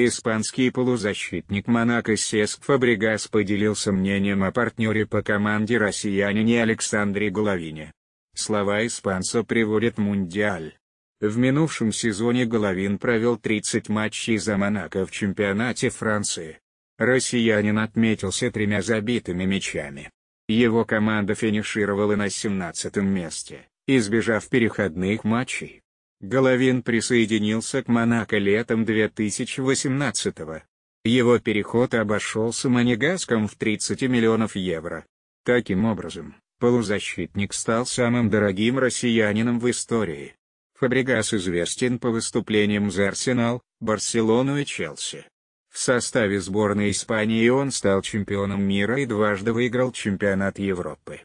Испанский полузащитник Монако Сеск Фабригас поделился мнением о партнере по команде россиянине Александре Головине. Слова испанца приводит Мундиаль. В минувшем сезоне Головин провел 30 матчей за Монако в чемпионате Франции. Россиянин отметился тремя забитыми мячами. Его команда финишировала на 17 месте, избежав переходных матчей. Головин присоединился к Монако летом 2018 -го. Его переход обошелся Манегаском в 30 миллионов евро. Таким образом, полузащитник стал самым дорогим россиянином в истории. Фабригас известен по выступлениям за Арсенал, Барселону и Челси. В составе сборной Испании он стал чемпионом мира и дважды выиграл чемпионат Европы.